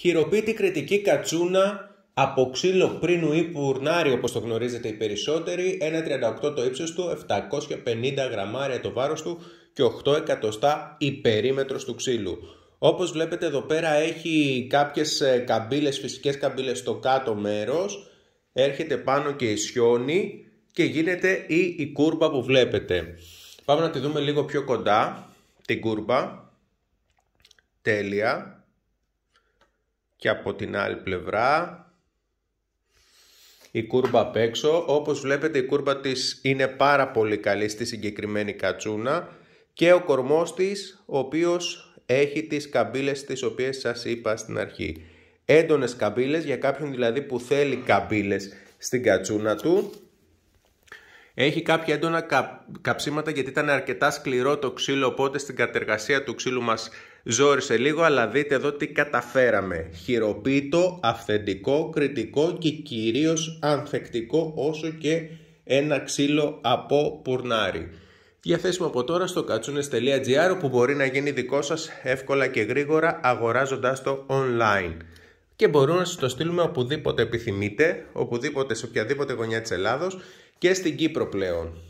χειροποίητη κριτική κατσούνα από ξύλο πρίνου ή πουρνάρι όπως το γνωρίζετε οι περισσότεροι, 1,38 το ύψος του, 750 γραμμάρια το βάρος του και 8 εκατοστά η περίμετρος του ξύλου. Όπως βλέπετε εδώ πέρα έχει κάποιες ε, καμπύλες, φυσικές καμπύλες στο κάτω μέρος, έρχεται πάνω και η και γίνεται η, η κούρπα που βλέπετε. Πάμε να τη δούμε λίγο πιο κοντά, την κούρπα. Τέλεια και από την άλλη πλευρά η κούρμπα απ' έξω. Όπως βλέπετε η κούρμπα της είναι πάρα πολύ καλή στη συγκεκριμένη κατσούνα και ο κορμός της ο οποίος έχει τις καμπύλες τις οποίες σας είπα στην αρχή. Έντονες καμπύλες για κάποιον δηλαδή που θέλει καμπύλες στην κατσούνα του. Έχει κάποια έντονα καψίματα γιατί ήταν αρκετά σκληρό το ξύλο οπότε στην κατεργασία του ξύλου μας Ζόρισε λίγο, αλλά δείτε εδώ τι καταφέραμε. Χειροποίητο, αυθεντικό, κριτικό και κυρίως ανθεκτικό όσο και ένα ξύλο από πουρνάρι. Διαθέσιμο από τώρα στο κατσούνες.gr που μπορεί να γίνει δικό σας εύκολα και γρήγορα αγοράζοντας το online. Και μπορούμε να σας το στείλουμε οπουδήποτε επιθυμείτε, οπουδήποτε σε οποιαδήποτε γωνιά της Ελλάδος και στην Κύπρο πλέον.